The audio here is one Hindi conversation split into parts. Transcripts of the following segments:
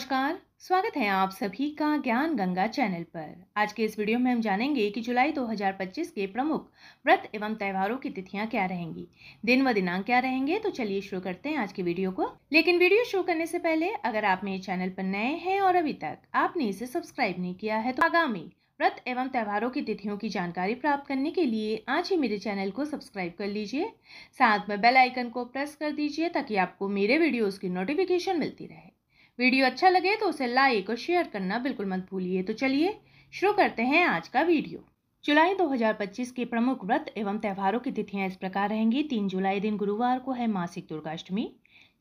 नमस्कार स्वागत है आप सभी का ज्ञान गंगा चैनल पर आज के इस वीडियो में हम जानेंगे कि जुलाई 2025 के प्रमुख व्रत एवं त्योहारों की तिथियां क्या रहेंगी दिन व दिनांक क्या रहेंगे तो चलिए शुरू करते हैं आज की वीडियो को लेकिन वीडियो शुरू करने से पहले अगर आप मेरे चैनल पर नए हैं और अभी तक आपने इसे सब्सक्राइब नहीं किया है तो आगामी व्रत एवं त्योहारों की तिथियों की जानकारी प्राप्त करने के लिए आज ही मेरे चैनल को सब्सक्राइब कर लीजिए साथ में बेल आइकन को प्रेस कर दीजिए ताकि आपको मेरे वीडियोस की नोटिफिकेशन मिलती रहे वीडियो अच्छा लगे तो उसे लाइक और शेयर करना बिल्कुल मत भूलिए तो चलिए शुरू करते हैं आज का वीडियो जुलाई 2025 के प्रमुख व्रत एवं त्यौहारों की तिथियां इस प्रकार रहेंगी तीन जुलाई दिन गुरुवार को है मासिक दुर्गाष्टमी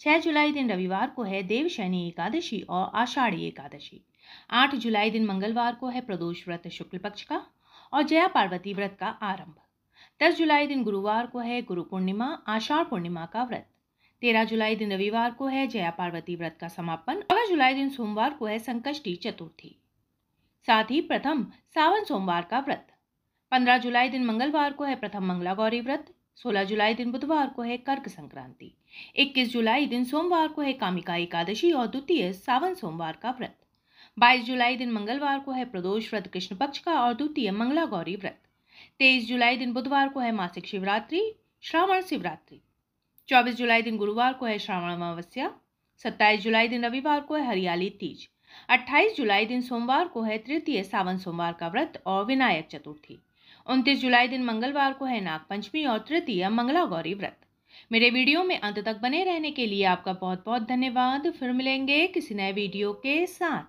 छः जुलाई दिन रविवार को है देव शनि एकादशी और आषाढ़ी एकादशी आठ जुलाई दिन मंगलवार को है प्रदोष व्रत शुक्ल पक्ष का और जया पार्वती व्रत का आरंभ दस जुलाई दिन गुरुवार को है गुरु पूर्णिमा आषाढ़ पूर्णिमा का व्रत तेरह जुलाई दिन रविवार को है जया पार्वती व्रत का समापन चौदह जुलाई दिन सोमवार को है संकष्टी चतुर्थी साथ ही प्रथम सावन सोमवार का व्रत पंद्रह जुलाई दिन मंगलवार को है प्रथम मंगला गौरी व्रत सोलह जुलाई दिन बुधवार को है कर्क संक्रांति इक्कीस जुलाई दिन सोमवार को है कामिका एकादशी और द्वितीय सावन सोमवार का व्रत बाईस जुलाई दिन मंगलवार को है प्रदोष व्रत कृष्ण पक्ष का और द्वितीय मंगला गौरी व्रत तेईस जुलाई दिन बुधवार को है मासिक शिवरात्रि श्रावण शिवरात्रि चौबीस जुलाई दिन गुरुवार को है श्रावण अमावस्या सत्ताईस जुलाई दिन रविवार को है हरियाली तीज अट्ठाईस जुलाई दिन सोमवार को है तृतीय सावन सोमवार का व्रत और विनायक चतुर्थी उनतीस जुलाई दिन मंगलवार को है नागपंचमी और तृतीय मंगला गौरी व्रत मेरे वीडियो में अंत तक बने रहने के लिए आपका बहुत बहुत धन्यवाद फिर मिलेंगे किसी नए वीडियो के साथ